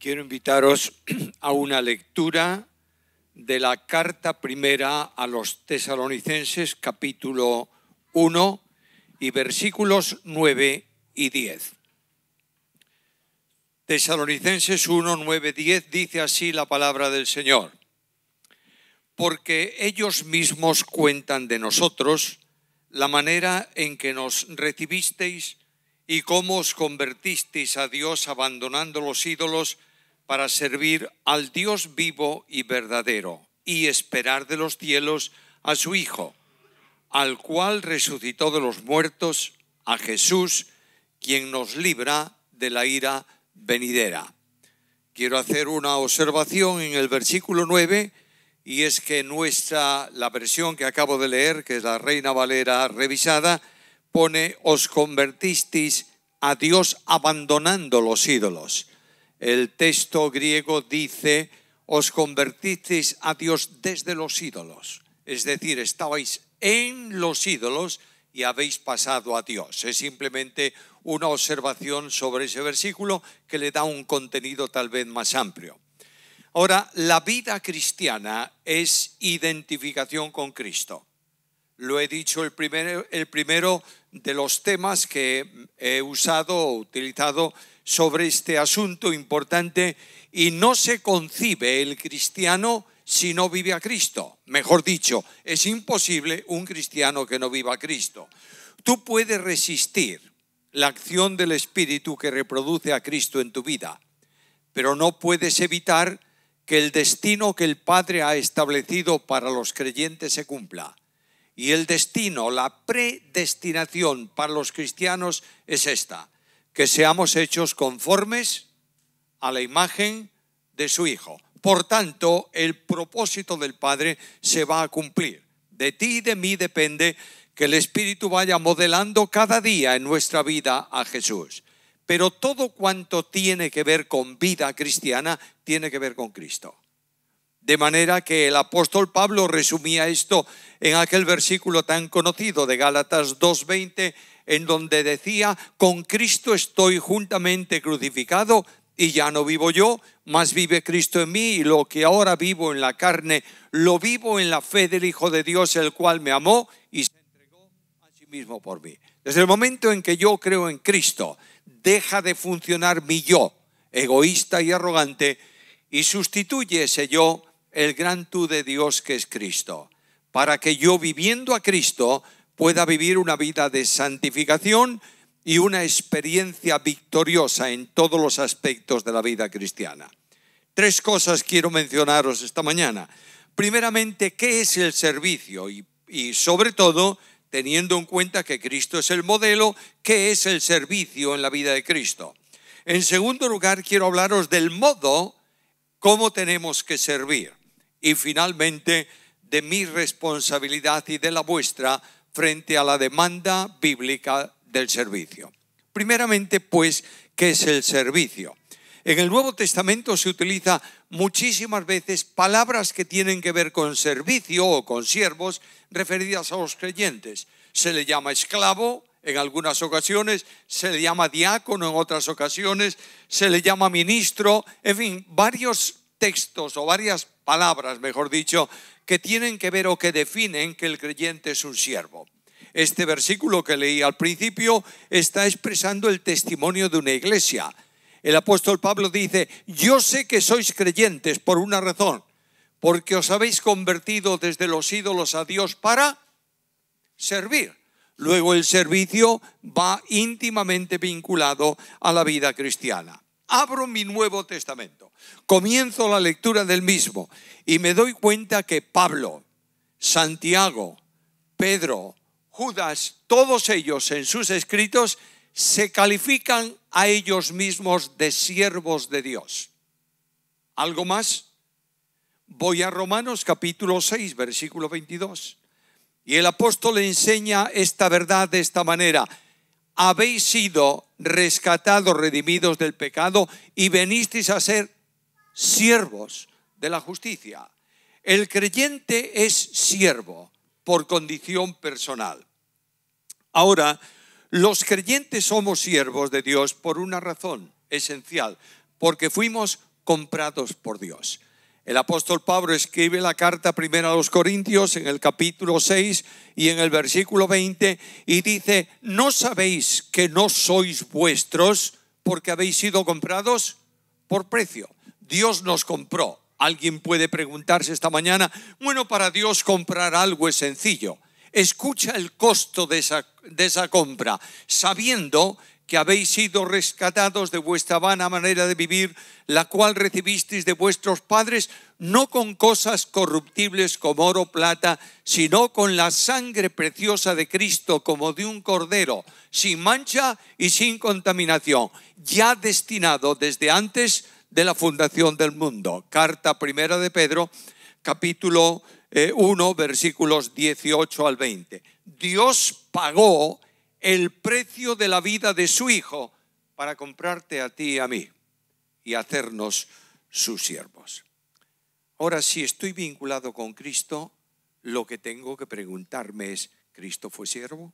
quiero invitaros a una lectura de la carta primera a los tesalonicenses capítulo 1 y versículos 9 y 10. Tesalonicenses 1, 9, 10 dice así la palabra del Señor, porque ellos mismos cuentan de nosotros la manera en que nos recibisteis y cómo os convertisteis a Dios abandonando los ídolos, para servir al Dios vivo y verdadero y esperar de los cielos a su Hijo, al cual resucitó de los muertos, a Jesús, quien nos libra de la ira venidera. Quiero hacer una observación en el versículo 9 y es que nuestra la versión que acabo de leer, que es la Reina Valera revisada, pone os convertisteis a Dios abandonando los ídolos el texto griego dice, os convertisteis a Dios desde los ídolos, es decir, estabais en los ídolos y habéis pasado a Dios. Es simplemente una observación sobre ese versículo que le da un contenido tal vez más amplio. Ahora, la vida cristiana es identificación con Cristo. Lo he dicho el primero, el primero de los temas que he usado o utilizado sobre este asunto importante y no se concibe el cristiano si no vive a Cristo. Mejor dicho, es imposible un cristiano que no viva a Cristo. Tú puedes resistir la acción del Espíritu que reproduce a Cristo en tu vida, pero no puedes evitar que el destino que el Padre ha establecido para los creyentes se cumpla. Y el destino, la predestinación para los cristianos es esta que seamos hechos conformes a la imagen de su Hijo. Por tanto, el propósito del Padre se va a cumplir. De ti y de mí depende que el Espíritu vaya modelando cada día en nuestra vida a Jesús. Pero todo cuanto tiene que ver con vida cristiana tiene que ver con Cristo. De manera que el apóstol Pablo resumía esto en aquel versículo tan conocido de Gálatas 2.20 en donde decía, con Cristo estoy juntamente crucificado y ya no vivo yo, mas vive Cristo en mí y lo que ahora vivo en la carne, lo vivo en la fe del Hijo de Dios, el cual me amó y se entregó a sí mismo por mí. Desde el momento en que yo creo en Cristo, deja de funcionar mi yo, egoísta y arrogante, y sustituye ese yo, el gran tú de Dios que es Cristo, para que yo viviendo a Cristo, pueda vivir una vida de santificación y una experiencia victoriosa en todos los aspectos de la vida cristiana. Tres cosas quiero mencionaros esta mañana. Primeramente, ¿qué es el servicio? Y, sobre todo, teniendo en cuenta que Cristo es el modelo, ¿qué es el servicio en la vida de Cristo? En segundo lugar, quiero hablaros del modo cómo tenemos que servir. Y finalmente, de mi responsabilidad y de la vuestra frente a la demanda bíblica del servicio. Primeramente, pues, ¿qué es el servicio? En el Nuevo Testamento se utiliza muchísimas veces palabras que tienen que ver con servicio o con siervos referidas a los creyentes. Se le llama esclavo en algunas ocasiones, se le llama diácono en otras ocasiones, se le llama ministro, en fin, varios textos o varias palabras, mejor dicho, que tienen que ver o que definen que el creyente es un siervo. Este versículo que leí al principio está expresando el testimonio de una iglesia. El apóstol Pablo dice, yo sé que sois creyentes por una razón, porque os habéis convertido desde los ídolos a Dios para servir. Luego el servicio va íntimamente vinculado a la vida cristiana abro mi Nuevo Testamento, comienzo la lectura del mismo y me doy cuenta que Pablo, Santiago, Pedro, Judas, todos ellos en sus escritos se califican a ellos mismos de siervos de Dios. ¿Algo más? Voy a Romanos capítulo 6, versículo 22. Y el apóstol enseña esta verdad de esta manera habéis sido rescatados, redimidos del pecado y venisteis a ser siervos de la justicia. El creyente es siervo por condición personal. Ahora, los creyentes somos siervos de Dios por una razón esencial, porque fuimos comprados por Dios. El apóstol Pablo escribe la carta primera a los Corintios en el capítulo 6 y en el versículo 20 y dice, ¿no sabéis que no sois vuestros porque habéis sido comprados por precio? Dios nos compró. Alguien puede preguntarse esta mañana, bueno, para Dios comprar algo es sencillo. Escucha el costo de esa, de esa compra, sabiendo que habéis sido rescatados de vuestra vana manera de vivir, la cual recibisteis de vuestros padres, no con cosas corruptibles como oro o plata, sino con la sangre preciosa de Cristo como de un cordero, sin mancha y sin contaminación, ya destinado desde antes de la fundación del mundo. Carta primera de Pedro, capítulo 1, eh, versículos 18 al 20. Dios pagó el precio de la vida de su Hijo para comprarte a ti y a mí y hacernos sus siervos. Ahora, si estoy vinculado con Cristo, lo que tengo que preguntarme es, ¿Cristo fue siervo?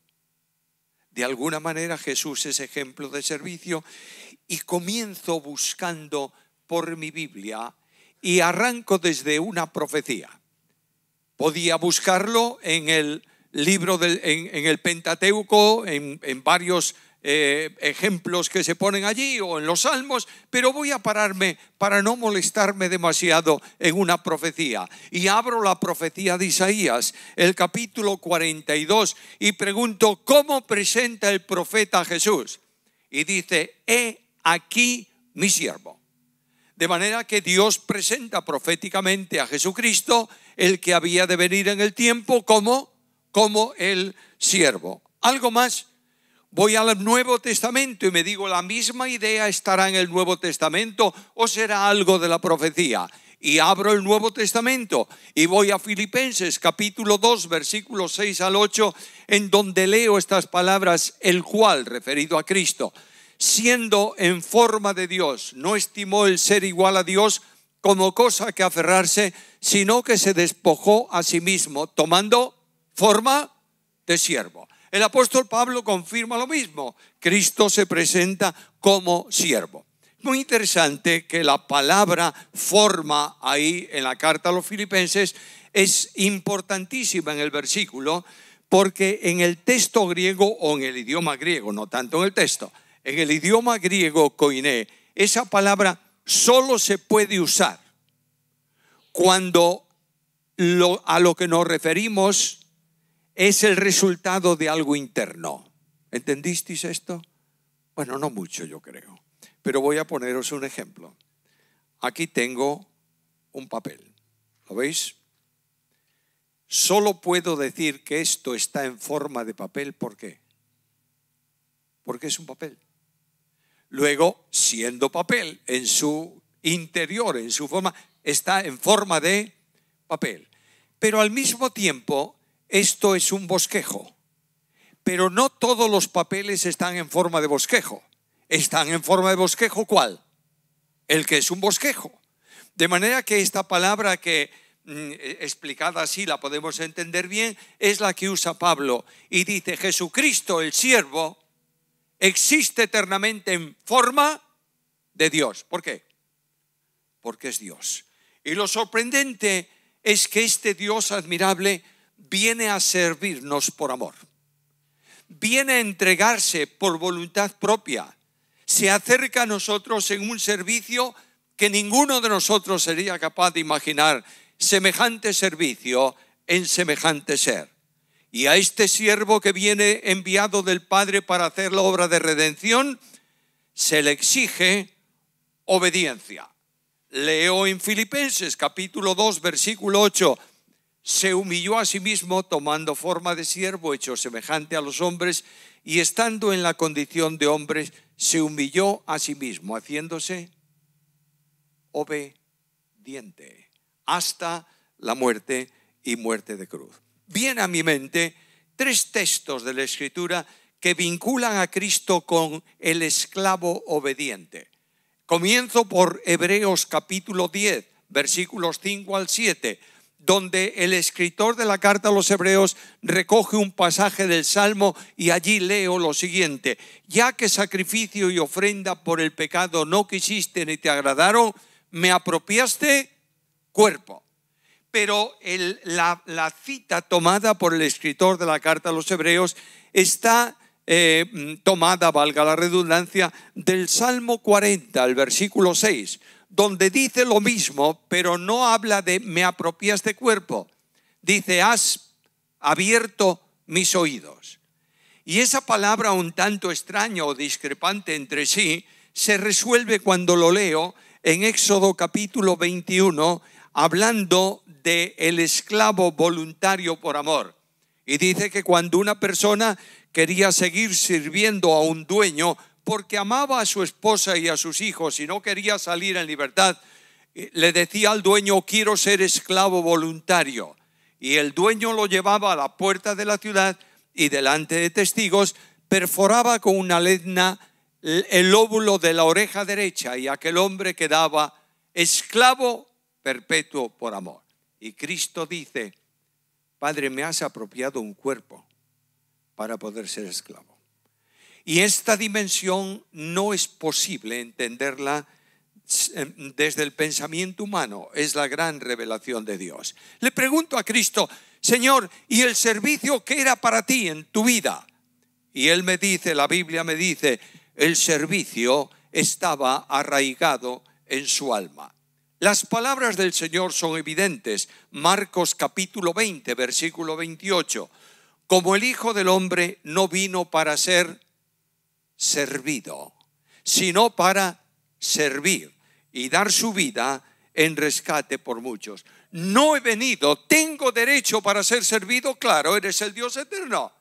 De alguna manera Jesús es ejemplo de servicio y comienzo buscando por mi Biblia y arranco desde una profecía. Podía buscarlo en el libro del, en, el Pentateuco, en, varios eh, ejemplos que se ponen allí o en los salmos, pero voy a pararme para no molestarme demasiado en una profecía. Y abro la profecía de Isaías, el capítulo 42, y pregunto, ¿cómo presenta el profeta Jesús? Y dice, he aquí mi siervo. De manera que Dios presenta proféticamente a Jesucristo, el que había de venir en el tiempo, como como el siervo. Algo más, voy al Nuevo Testamento y me digo, la misma idea estará en el Nuevo Testamento o será algo de la profecía. Y abro el Nuevo Testamento y voy a Filipenses capítulo 2 versículos 6 al 8 en donde leo estas palabras, el cual, referido a Cristo, siendo en forma de Dios, no estimó el ser igual a Dios como cosa que aferrarse, sino que se despojó a sí mismo, tomando forma de siervo. El apóstol Pablo confirma lo mismo. Cristo se presenta como siervo. Muy interesante que la palabra forma ahí en la carta a los filipenses es importantísima en el versículo porque en el texto griego o en el idioma griego, no tanto en el texto, en el idioma griego Coiné, esa palabra solo se puede usar cuando a lo que nos referimos es el resultado de algo interno. ¿Entendisteis esto? Bueno, no mucho yo creo, pero voy a poneros un ejemplo. Aquí tengo un papel, ¿lo veis? Solo puedo decir que esto está en forma de papel, ¿por qué? Porque es un papel. Luego, siendo papel, en su interior, en su forma, está en forma de papel. Pero al mismo tiempo, esto es un bosquejo, pero no todos los papeles están en forma de bosquejo. ¿Están en forma de bosquejo cuál? El que es un bosquejo. De manera que esta palabra que mm, eh, explicada así la podemos entender bien, es la que usa Pablo y dice, Jesucristo el siervo existe eternamente en forma de Dios. ¿Por qué? Porque es Dios. Y lo sorprendente es que este Dios admirable viene a servirnos por amor, viene a entregarse por voluntad propia, se acerca a nosotros en un servicio que ninguno de nosotros sería capaz de imaginar semejante servicio en semejante ser. Y a este siervo que viene enviado del Padre para hacer la obra de redención, se le exige obediencia. Leo en Filipenses capítulo 2, versículo 8 se humilló a sí mismo tomando forma de siervo, hecho semejante a los hombres, y estando en la condición de hombres, se humilló a sí mismo, haciéndose obediente hasta la muerte y muerte de cruz. Viene a mi mente tres textos de la Escritura que vinculan a Cristo con el esclavo obediente. Comienzo por Hebreos capítulo 10, versículos 5 al 7 donde el escritor de la carta a los hebreos recoge un pasaje del Salmo y allí leo lo siguiente, ya que sacrificio y ofrenda por el pecado no quisiste ni te agradaron, me apropiaste cuerpo. Pero la, cita tomada por el escritor de la carta a los hebreos está eh, mm, tomada, valga la redundancia, del Salmo 40, al versículo 6 donde dice lo mismo, pero no habla de me apropias de cuerpo. Dice, has abierto mis oídos. Y esa palabra un tanto extraña o discrepante entre sí se resuelve cuando lo leo en Éxodo capítulo 21, hablando de el esclavo voluntario por amor. Y dice que cuando una persona quería seguir sirviendo a un dueño, porque amaba a su esposa y a sus hijos y no quería salir en libertad, eh, le decía al dueño, quiero ser esclavo voluntario. Y el dueño lo llevaba a la puerta de la ciudad y delante de testigos perforaba con una lezna el óvulo de la oreja derecha y aquel hombre quedaba esclavo perpetuo por amor. Y Cristo dice, Padre, me has apropiado un cuerpo para poder ser esclavo. Y esta dimensión no es posible entenderla em, desde el pensamiento humano, es la gran revelación de Dios. Le pregunto a Cristo, Señor, ¿y el servicio que era para ti en tu vida? Y Él me dice, la Biblia me dice, el servicio estaba arraigado en su alma. Las palabras del Señor son evidentes. Marcos capítulo 20, versículo 28. Como el Hijo del Hombre no vino para ser servido, sino para servir y dar su vida en rescate por muchos. No he venido, tengo derecho para ser servido, claro, eres el Dios eterno,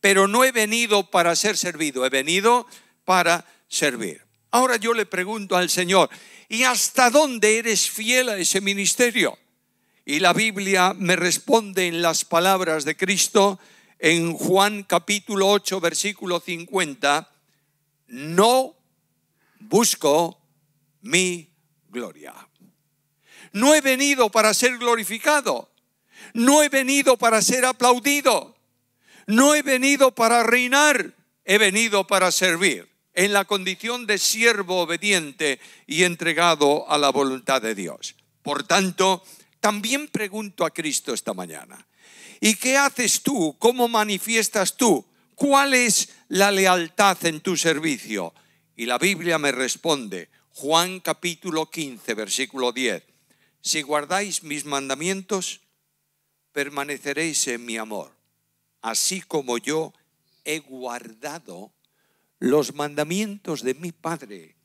pero no he venido para ser servido, he venido para servir. Ahora yo le pregunto al Señor, ¿y hasta dónde eres fiel a ese ministerio? Y la Biblia me responde en las palabras de Cristo en Juan capítulo 8, versículo 50 no busco mi gloria. No he venido para ser glorificado. No he venido para ser aplaudido. No he venido para reinar. He venido para servir en la condición de siervo obediente y entregado a la voluntad de Dios. Por tanto, también pregunto a Cristo esta mañana, ¿y qué haces tú? ¿Cómo manifiestas tú ¿cuál es la lealtad en tu servicio? Y la Biblia me responde, Juan capítulo 15, versículo 10, si guardáis mis mandamientos, permaneceréis en mi amor, así como yo he guardado los mandamientos de mi Padre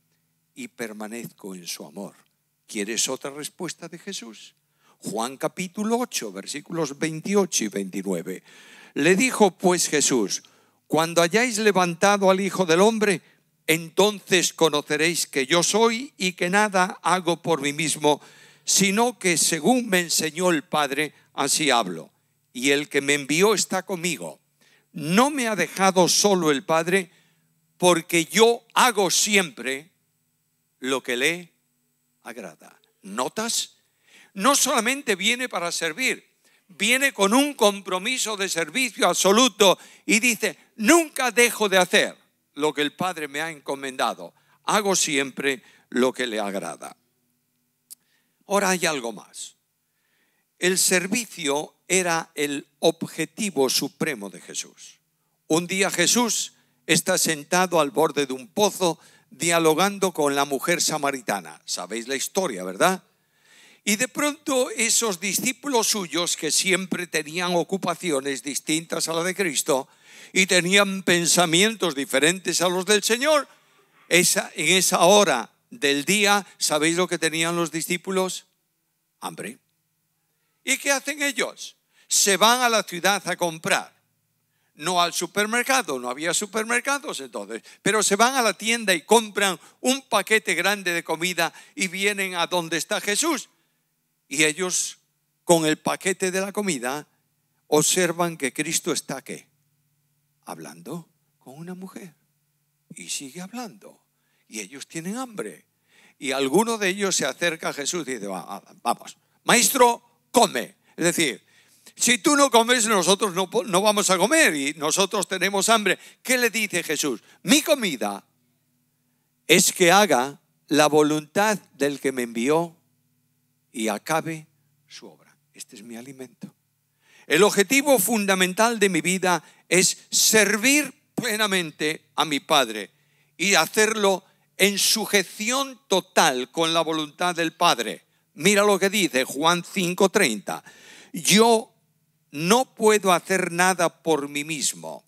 y permanezco en su amor. ¿Quieres otra respuesta de Jesús? Juan capítulo 8, versículos 28 y 29. Le dijo pues Jesús, cuando hayáis levantado al Hijo del Hombre, entonces conoceréis que yo soy y que nada hago por mí mismo, sino que según me enseñó el Padre, así hablo. Y el que me envió está conmigo. No me ha dejado solo el Padre, porque yo hago siempre lo que le agrada. ¿Notas? No solamente viene para servir, viene con un compromiso de servicio absoluto y dice, nunca dejo de hacer lo que el Padre me ha encomendado, hago siempre lo que le agrada. Ahora hay algo más. El servicio era el objetivo supremo de Jesús. Un día Jesús está sentado al borde de un pozo dialogando con la mujer samaritana. Sabéis la historia, ¿verdad? Y de pronto esos discípulos suyos que siempre tenían ocupaciones distintas a la de Cristo y tenían pensamientos diferentes a los del Señor, esa, en esa hora del día, ¿sabéis lo que tenían los discípulos? Hambre. ¿Y qué hacen ellos? Se van a la ciudad a comprar. No al supermercado, no había supermercados entonces, pero se van a la tienda y compran un paquete grande de comida y vienen a donde está Jesús y ellos con el paquete de la comida observan que Cristo está qué? Hablando con una mujer y sigue hablando y ellos tienen hambre. Y alguno de ellos se acerca a Jesús y dice, vamos, maestro, come. Es decir, si tú no comes, nosotros no, no, vamos a comer y nosotros tenemos hambre. ¿Qué le dice Jesús? Mi comida es que haga la voluntad del que me envió y acabe su obra. Este es mi alimento. El objetivo fundamental de mi vida es servir plenamente a mi Padre y hacerlo en sujeción total con la voluntad del Padre. Mira lo que dice Juan 5:30. Yo no puedo hacer nada por mí mismo.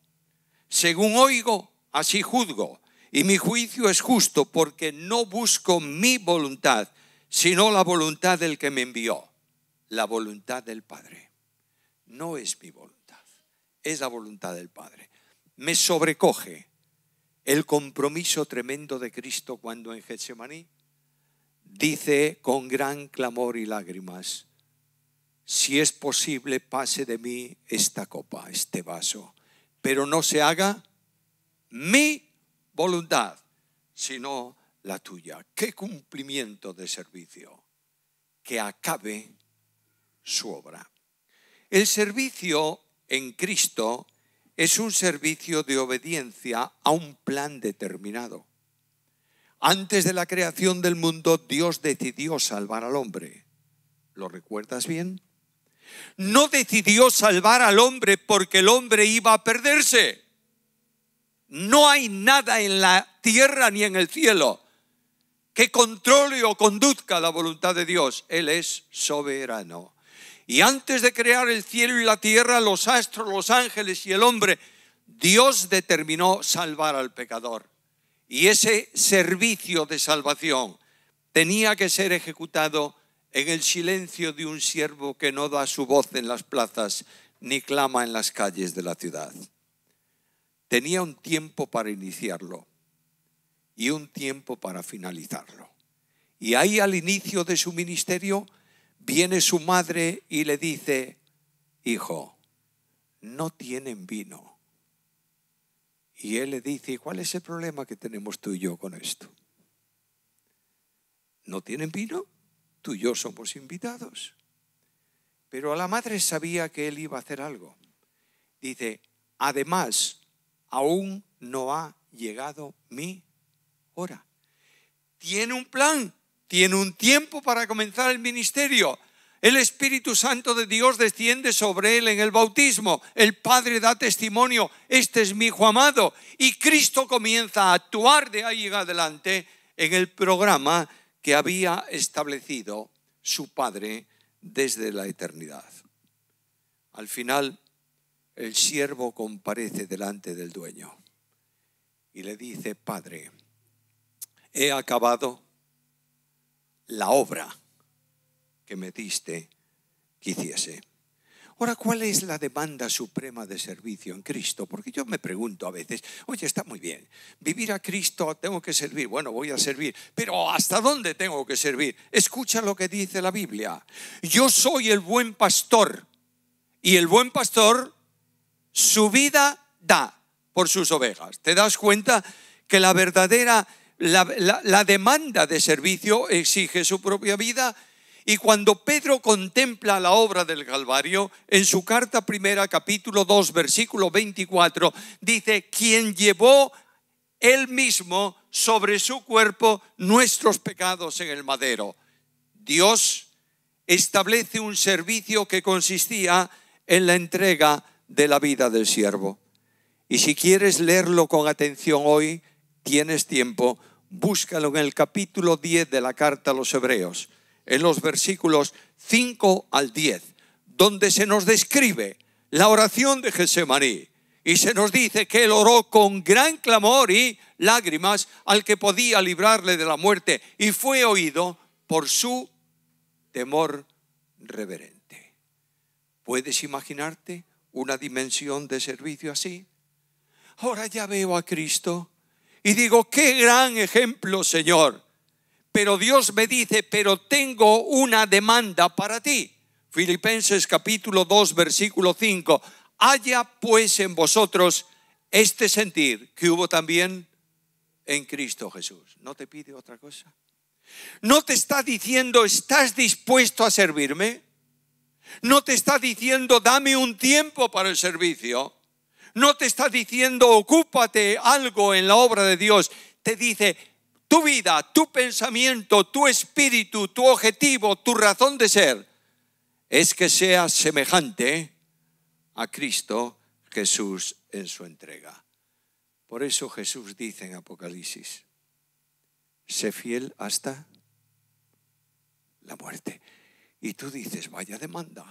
Según oigo, así juzgo. Y mi juicio es justo porque no busco mi voluntad, sino la voluntad del que me envió, la voluntad del Padre. No es mi voluntad, es la voluntad del Padre. Me sobrecoge el compromiso tremendo de Cristo cuando en Getsemaní dice con gran clamor y lágrimas, si es posible, pase de mí esta copa, este vaso, pero no se haga mi voluntad, sino la tuya. Qué cumplimiento de servicio. Que acabe su obra. El servicio en Cristo es un servicio de obediencia a un plan determinado. Antes de la creación del mundo, Dios decidió salvar al hombre. ¿Lo recuerdas bien? No decidió salvar al hombre porque el hombre iba a perderse. No hay nada en la tierra ni en el cielo que controle o conduzca la voluntad de Dios. Él es soberano. Y antes de crear el cielo y la tierra, los astros, los ángeles y el hombre, Dios determinó salvar al pecador. Y ese servicio de salvación tenía que ser ejecutado en el silencio de un siervo que no da su voz en las plazas ni clama en las calles de la ciudad. Tenía un tiempo para iniciarlo y un tiempo para finalizarlo. Y ahí al inicio de su ministerio viene su madre y le dice, hijo, no tienen vino. Y él le dice, ¿cuál es el problema que tenemos tú y yo con esto? ¿No tienen vino? Tú y yo somos invitados. Pero la madre sabía que él iba a hacer algo. Dice, además, aún no ha llegado mi tiene un plan, tiene un tiempo para comenzar el ministerio. El Espíritu Santo de Dios desciende sobre él en el bautismo. El Padre da testimonio, este es mi hijo amado. Y Cristo comienza a actuar de ahí en adelante en el programa que había establecido su Padre desde la eternidad. Al final, el siervo comparece delante del dueño y le dice, Padre, he acabado la obra que me diste que hiciese. Ahora, ¿cuál es la demanda suprema de servicio en Cristo? Porque yo me pregunto a veces, oye, está muy bien, vivir a Cristo, tengo que servir, bueno, voy a servir, pero ¿hasta dónde tengo que servir? Escucha lo que dice la Biblia. Yo soy el buen pastor y el buen pastor su vida da por sus ovejas. ¿Te das cuenta que la verdadera la, demanda de servicio exige su propia vida. Y cuando Pedro contempla la obra del Calvario, en su carta primera, capítulo 2, versículo 24, dice, quien llevó él mismo sobre su cuerpo nuestros pecados en el madero. Dios establece un servicio que consistía en la entrega de la vida del siervo. Y si quieres leerlo con atención hoy, tienes tiempo, búscalo en el capítulo 10 de la carta a los Hebreos, en los versículos 5 al 10, donde se nos describe la oración de Gesemaní y se nos dice que él oró con gran clamor y lágrimas al que podía librarle de la muerte y fue oído por su temor reverente. ¿Puedes imaginarte una dimensión de servicio así? Ahora ya veo a Cristo y digo, qué gran ejemplo, Señor. Pero Dios me dice, pero tengo una demanda para ti. Filipenses capítulo 2, versículo 5. Haya pues en vosotros este sentir que hubo también en Cristo Jesús. ¿No te pide otra cosa? ¿No te está diciendo, estás dispuesto a servirme? ¿No te está diciendo, dame un tiempo para el servicio? no te está diciendo ocúpate algo en la obra de Dios, te dice tu vida, tu pensamiento, tu espíritu, tu objetivo, tu razón de ser, es que seas semejante a Cristo Jesús en su entrega. Por eso Jesús dice en Apocalipsis, sé fiel hasta la muerte. Y tú dices, vaya demanda.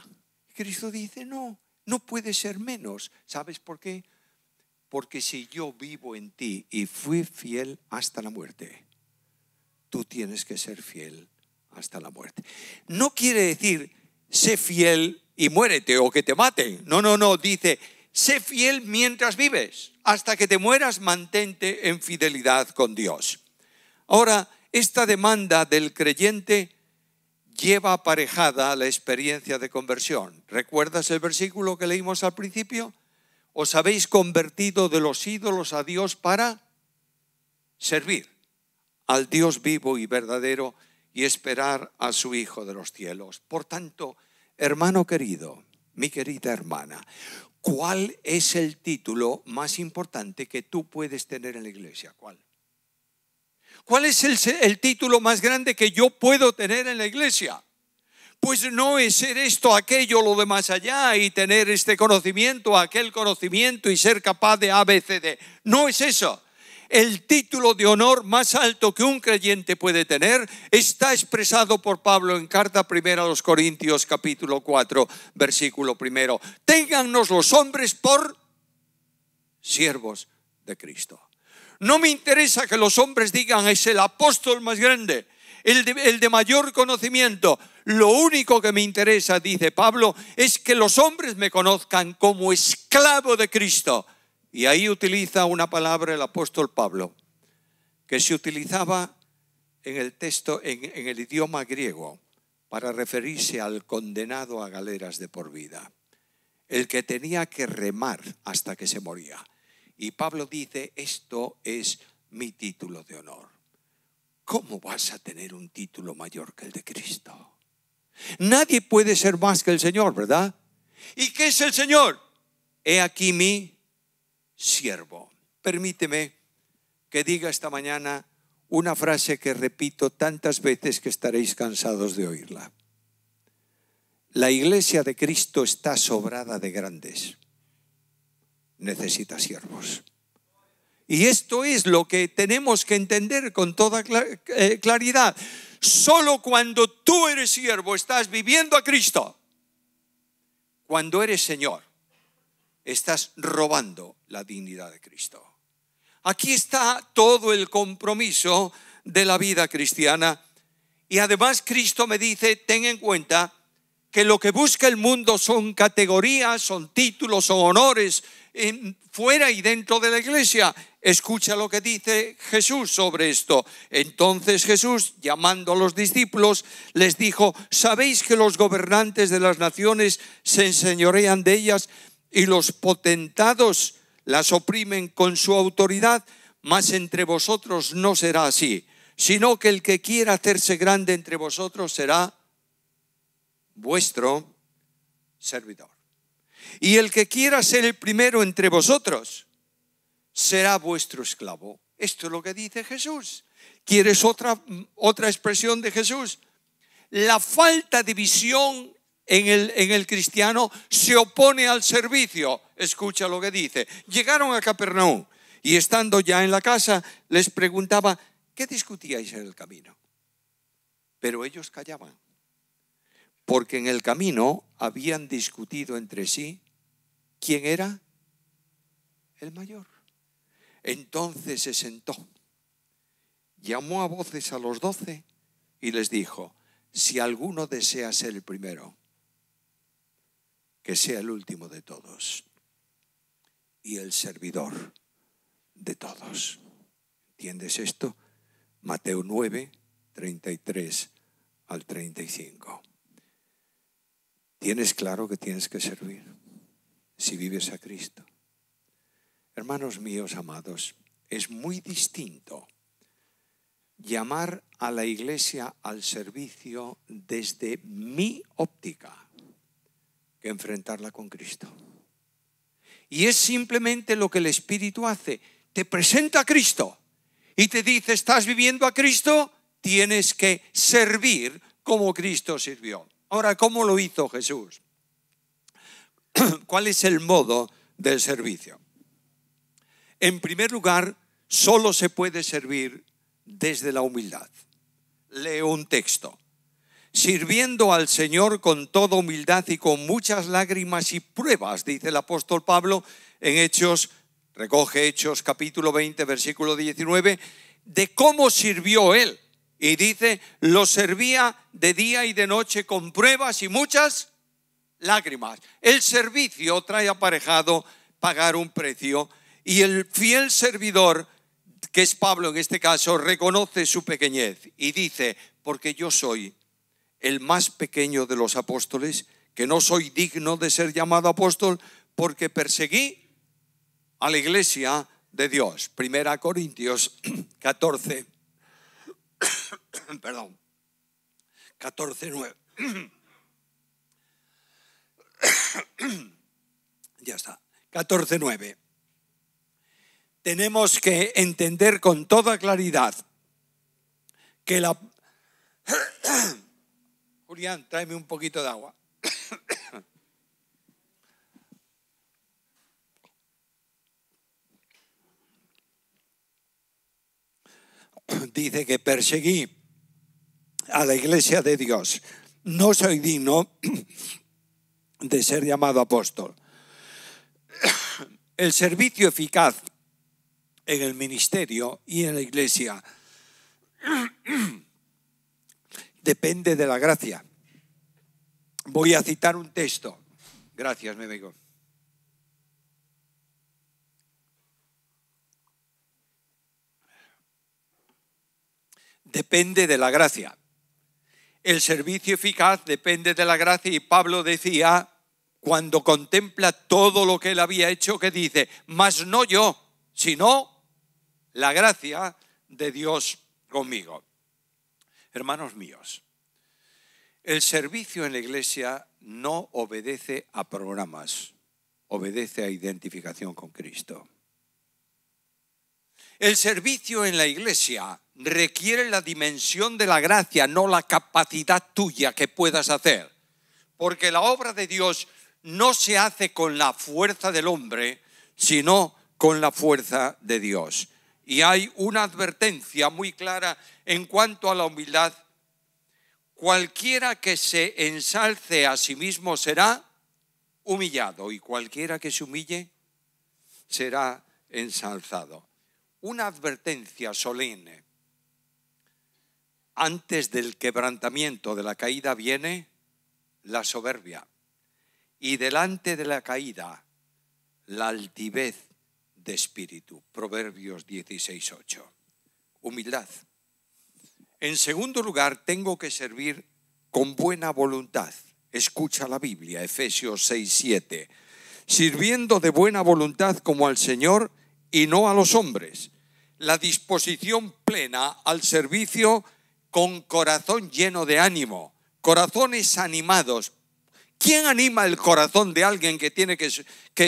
Cristo dice, no, no puede ser menos. ¿Sabes por qué? Porque si yo vivo en ti y fui fiel hasta la muerte, tú tienes que ser fiel hasta la muerte. No quiere decir, sé fiel y muérete o que te maten. No, no, no, dice, sé fiel mientras vives. Hasta que te mueras, mantente en fidelidad con Dios. Ahora, esta demanda del creyente lleva aparejada la experiencia de conversión. ¿Recuerdas el versículo que leímos al principio? Os habéis convertido de los ídolos a Dios para servir al Dios vivo y verdadero y esperar a su Hijo de los cielos. Por tanto, hermano querido, mi querida hermana, ¿cuál es el título más importante que tú puedes tener en la iglesia? ¿Cuál? ¿Cuál es el, título más grande que yo puedo tener en la iglesia? Pues no es ser esto, aquello, lo de más allá y tener este conocimiento, aquel conocimiento y ser capaz de ABCD. No es eso. El título de honor más alto que un creyente puede tener está expresado por Pablo en carta primera a los Corintios capítulo 4 versículo primero. Téngannos los hombres por siervos de Cristo. No me interesa que los hombres digan es el apóstol más grande, el de, mayor conocimiento. Lo único que me interesa, dice Pablo, es que los hombres me conozcan como esclavo de Cristo. Y ahí utiliza una palabra el apóstol Pablo, que se utilizaba en el texto, en, el idioma griego, para referirse al condenado a galeras de por vida, el que tenía que remar hasta que se moría. Y Pablo dice, esto es mi título de honor. ¿Cómo vas a tener un título mayor que el de Cristo? Nadie puede ser más que el Señor, ¿verdad? ¿Y qué es el Señor? He aquí mi siervo. Permíteme que diga esta mañana una frase que repito tantas veces que estaréis cansados de oírla. La iglesia de Cristo está sobrada de grandes necesita siervos. Y esto es lo que tenemos que entender con toda eh, claridad. Solo cuando tú eres siervo estás viviendo a Cristo. Cuando eres Señor, estás robando la dignidad de Cristo. Aquí está todo el compromiso de la vida cristiana. Y además Cristo me dice, ten en cuenta que lo que busca el mundo son categorías, son títulos, son honores en, fuera y dentro de la iglesia. Escucha lo que dice Jesús sobre esto. Entonces Jesús, llamando a los discípulos, les dijo, ¿sabéis que los gobernantes de las naciones se enseñorean de ellas y los potentados las oprimen con su autoridad? Mas entre vosotros no será así, sino que el que quiera hacerse grande entre vosotros será vuestro servidor. Y el que quiera ser el primero entre vosotros, será vuestro esclavo. Esto es lo que dice Jesús. ¿Quieres otra, otra expresión de Jesús? La falta de visión en el, en el cristiano se opone al servicio. Escucha lo que dice. Llegaron a Capernaum y estando ya en la casa les preguntaba, ¿qué discutíais en el camino? Pero ellos callaban porque en el camino habían discutido entre sí quién era el mayor. Entonces se sentó, llamó a voces a los doce y les dijo, si alguno desea ser el primero, que sea el último de todos y el servidor de todos. ¿Entiendes esto? Mateo 9, 33 al 35. Tienes claro que tienes que servir si vives a Cristo. Hermanos míos amados, es muy distinto llamar a la iglesia al servicio desde mi óptica que enfrentarla con Cristo. Y es simplemente lo que el Espíritu hace. Te presenta a Cristo y te dice, estás viviendo a Cristo, tienes que servir como Cristo sirvió. Ahora, ¿cómo lo hizo Jesús? ¿Cuál es el modo del servicio? En primer lugar, solo se puede servir desde la humildad. Leo un texto. Sirviendo al Señor con toda humildad y con muchas lágrimas y pruebas, dice el apóstol Pablo en Hechos, recoge Hechos capítulo 20, versículo 19, de cómo sirvió él y dice, lo servía de día y de noche con pruebas y muchas lágrimas. El servicio trae aparejado pagar un precio y el fiel servidor, que es Pablo en este caso, reconoce su pequeñez y dice, porque yo soy el más pequeño de los apóstoles, que no soy digno de ser llamado apóstol porque perseguí a la iglesia de Dios. Primera Corintios 14. perdón, 14.9. ya está, 14.9. Tenemos que entender con toda claridad que la... Julián, tráeme un poquito de agua. dice que perseguí a la iglesia de Dios. No soy digno de ser llamado apóstol. El servicio eficaz en el ministerio y en la iglesia depende de la gracia. Voy a citar un texto. Gracias, mi amigo. depende de la gracia. El servicio eficaz depende de la gracia y Pablo decía, cuando contempla todo lo que él había hecho, que dice, mas no yo, sino la gracia de Dios conmigo. Hermanos míos, el servicio en la iglesia no obedece a programas, obedece a identificación con Cristo. El servicio en la iglesia requiere la dimensión de la gracia, no la capacidad tuya que puedas hacer. Porque la obra de Dios no se hace con la fuerza del hombre, sino con la fuerza de Dios. Y hay una advertencia muy clara en cuanto a la humildad. Cualquiera que se ensalce a sí mismo será humillado y cualquiera que se humille será ensalzado una advertencia solemne. Antes del quebrantamiento de la caída viene la soberbia y delante de la caída la altivez de espíritu. Proverbios 16.8. Humildad. En segundo lugar, tengo que servir con buena voluntad. Escucha la Biblia, Efesios 6.7. Sirviendo de buena voluntad como al Señor, y no a los hombres. La disposición plena al servicio con corazón lleno de ánimo, corazones animados. ¿Quién anima el corazón de alguien que tiene que,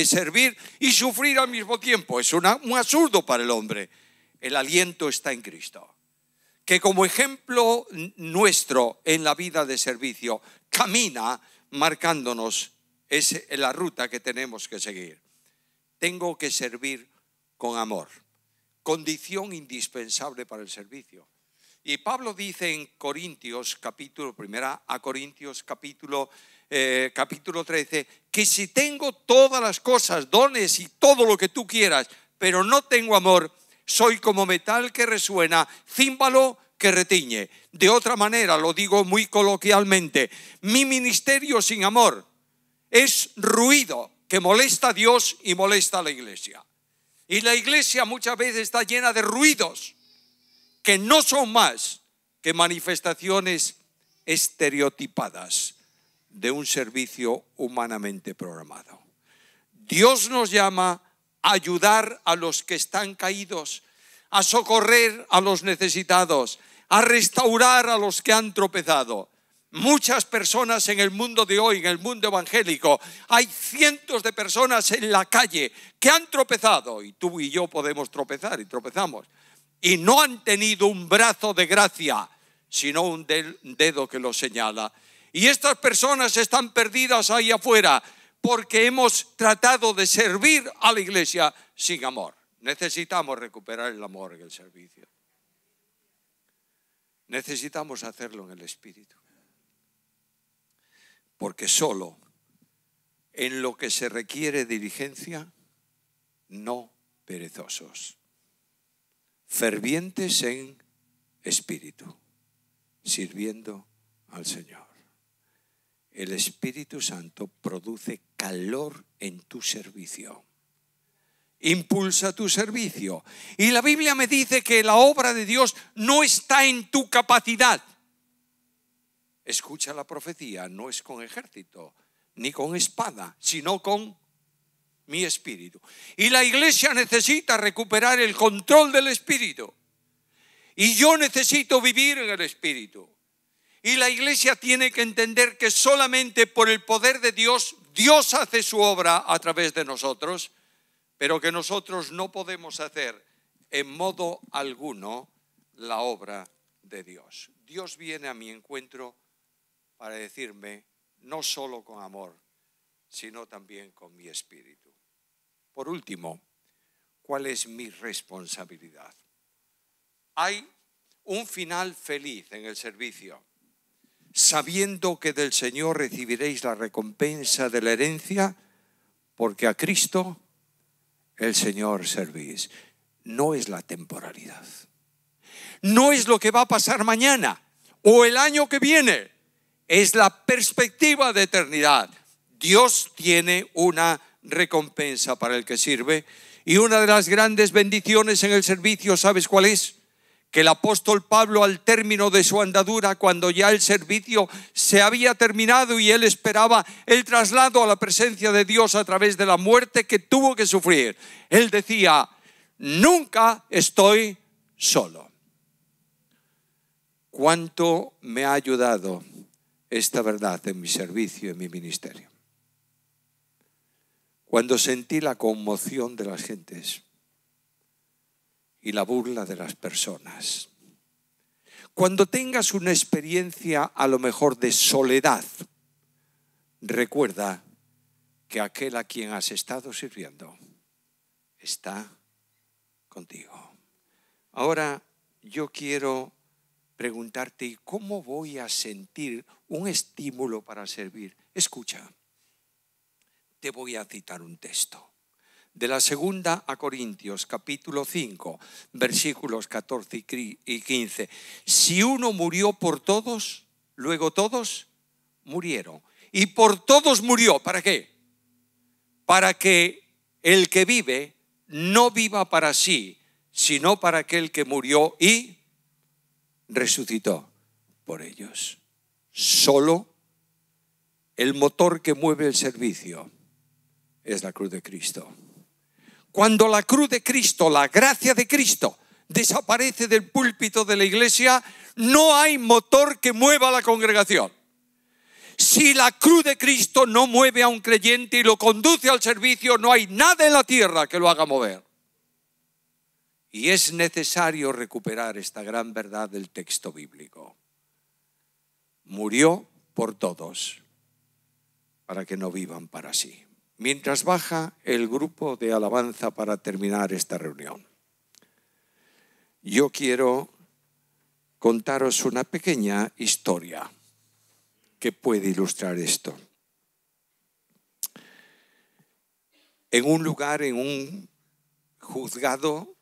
servir y sufrir al mismo tiempo? Es una, un absurdo para el hombre. El aliento está en Cristo. Que como ejemplo nuestro en la vida de servicio, camina marcándonos es la ruta que tenemos que seguir. Tengo que servir con amor, condición indispensable para el servicio. Y Pablo dice en Corintios capítulo, primera a Corintios capítulo, eh, capítulo 13, que si tengo todas las cosas, dones y todo lo que tú quieras, pero no tengo amor, soy como metal que resuena, címbalo que retiñe. De otra manera, lo digo muy coloquialmente, mi ministerio sin amor es ruido que molesta a Dios y molesta a la iglesia. Y la iglesia muchas veces está llena de ruidos que no son más que manifestaciones estereotipadas de un servicio humanamente programado. Dios nos llama a ayudar a los que están caídos, a socorrer a los necesitados, a restaurar a los que han tropezado. Muchas personas en el mundo de hoy, en el mundo evangélico, hay cientos de personas en la calle que han tropezado, y tú y yo podemos tropezar y tropezamos, y no han tenido un brazo de gracia, sino un dedo que lo señala. Y estas personas están perdidas ahí afuera porque hemos tratado de servir a la iglesia sin amor. Necesitamos recuperar el amor en el servicio. Necesitamos hacerlo en el Espíritu. Porque solo en lo que se requiere diligencia, no perezosos, fervientes en espíritu, sirviendo al Señor. El Espíritu Santo produce calor en tu servicio impulsa tu servicio. Y la Biblia me dice que la obra de Dios no está en tu capacidad, Escucha la profecía, no es con ejército, ni con espada, sino con mi espíritu. Y la iglesia necesita recuperar el control del espíritu. Y yo necesito vivir en el espíritu. Y la iglesia tiene que entender que solamente por el poder de Dios, Dios hace su obra a través de nosotros, pero que nosotros no podemos hacer en modo alguno la obra de Dios. Dios viene a mi encuentro para decirme, no solo con amor, sino también con mi espíritu. Por último, ¿cuál es mi responsabilidad? Hay un final feliz en el servicio, sabiendo que del Señor recibiréis la recompensa de la herencia, porque a Cristo el Señor servís. No es la temporalidad. No es lo que va a pasar mañana o el año que viene es la perspectiva de eternidad. Dios tiene una recompensa para el que sirve. Y una de las grandes bendiciones en el servicio, ¿sabes cuál es? Que el apóstol Pablo al término de su andadura, cuando ya el servicio se había terminado y él esperaba el traslado a la presencia de Dios a través de la muerte que tuvo que sufrir, él decía, nunca estoy solo. ¿Cuánto me ha ayudado esta verdad en mi servicio, en mi ministerio. Cuando sentí la conmoción de las gentes y la burla de las personas, cuando tengas una experiencia a lo mejor de soledad, recuerda que aquel a quien has estado sirviendo está contigo. Ahora yo quiero preguntarte, ¿cómo voy a sentir un estímulo para servir? Escucha, te voy a citar un texto. De la segunda a Corintios, capítulo 5, versículos 14 y 15. Si uno murió por todos, luego todos murieron. Y por todos murió. ¿Para qué? Para que el que vive no viva para sí, sino para aquel que murió y resucitó por ellos. Solo el motor que mueve el servicio es la cruz de Cristo. Cuando la cruz de Cristo, la gracia de Cristo, desaparece del púlpito de la iglesia, no hay motor que mueva a la congregación. Si la cruz de Cristo no mueve a un creyente y lo conduce al servicio, no hay nada en la tierra que lo haga mover. Y es necesario recuperar esta gran verdad del texto bíblico. Murió por todos para que no vivan para sí. Mientras baja el grupo de alabanza para terminar esta reunión, yo quiero contaros una pequeña historia que puede ilustrar esto. En un lugar, en un juzgado,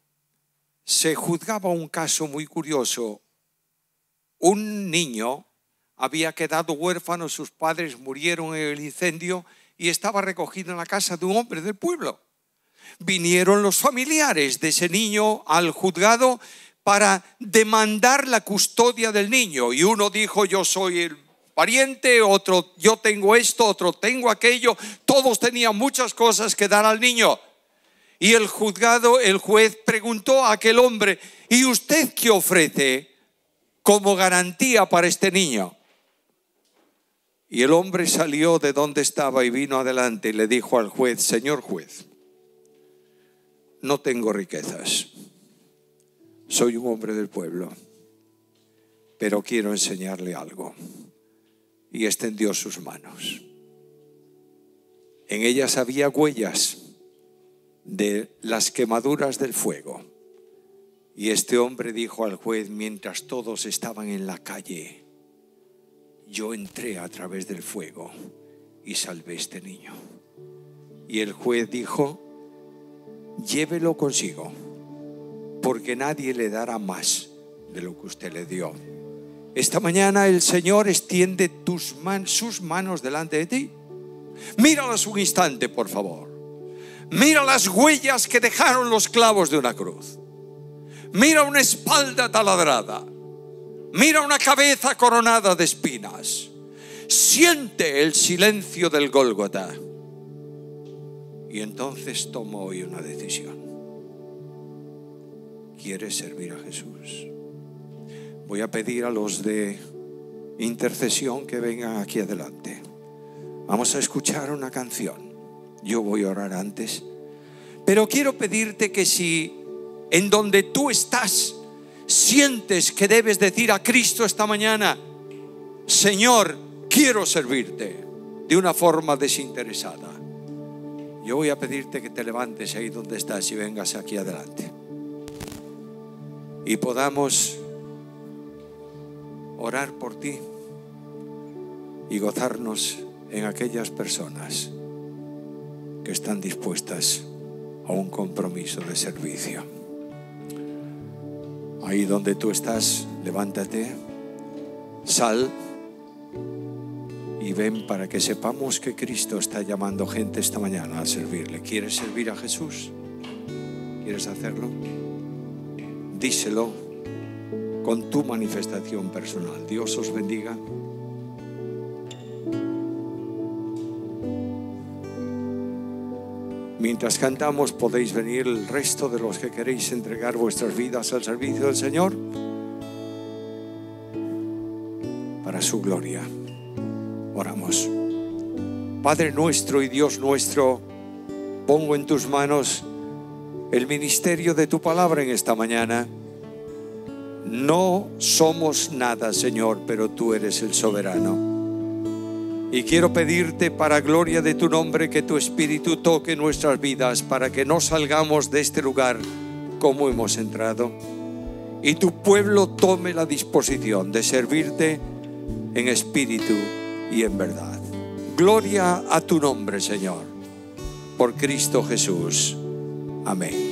se juzgaba un caso muy curioso. Un niño había quedado huérfano, sus padres murieron en el incendio y estaba recogido en la casa de un hombre del pueblo. Vinieron los familiares de ese niño al juzgado para demandar la custodia del niño y uno dijo yo soy el pariente, otro yo tengo esto, otro tengo aquello, todos tenían muchas cosas que dar al niño. Y el juzgado, el juez preguntó a aquel hombre, ¿y usted qué ofrece como garantía para este niño? Y el hombre salió de donde estaba y vino adelante y le dijo al juez, Señor juez, no tengo riquezas, soy un hombre del pueblo, pero quiero enseñarle algo. Y extendió sus manos. En ellas había huellas de las quemaduras del fuego. Y este hombre dijo al juez mientras todos estaban en la calle, yo entré a través del fuego y salvé a este niño. Y el juez dijo, llévelo consigo, porque nadie le dará más de lo que usted le dio. Esta mañana el Señor extiende tus manos sus manos delante de ti. Míralas un instante, por favor. Mira las huellas que dejaron los clavos de una cruz. Mira una espalda taladrada. Mira una cabeza coronada de espinas. Siente el silencio del Gólgota. Y entonces tomó hoy una decisión. quiere servir a Jesús? Voy a pedir a los de intercesión que vengan aquí adelante. Vamos a escuchar una canción. Yo voy a orar antes. Pero quiero pedirte que si en donde tú estás sientes que debes decir a Cristo esta mañana, Señor, quiero servirte de una forma desinteresada. Yo voy a pedirte que te levantes ahí donde estás y vengas aquí adelante. Y podamos orar por ti y gozarnos en aquellas personas están dispuestas a un compromiso de servicio. Ahí donde tú estás, levántate, sal y ven para que sepamos que Cristo está llamando gente esta mañana a servirle. ¿Quieres servir a Jesús? ¿Quieres hacerlo? Díselo con tu manifestación personal. Dios os bendiga. Mientras cantamos, podéis venir el resto de los que queréis entregar vuestras vidas al servicio del Señor para su gloria. Oramos. Padre nuestro y Dios nuestro, pongo en tus manos el ministerio de tu palabra en esta mañana. No somos nada, Señor, pero tú eres el soberano. Y quiero pedirte para gloria de tu nombre que tu Espíritu toque nuestras vidas para que no salgamos de este lugar como hemos entrado. Y tu pueblo tome la disposición de servirte en espíritu y en verdad. Gloria a tu nombre, Señor. Por Cristo Jesús. Amén.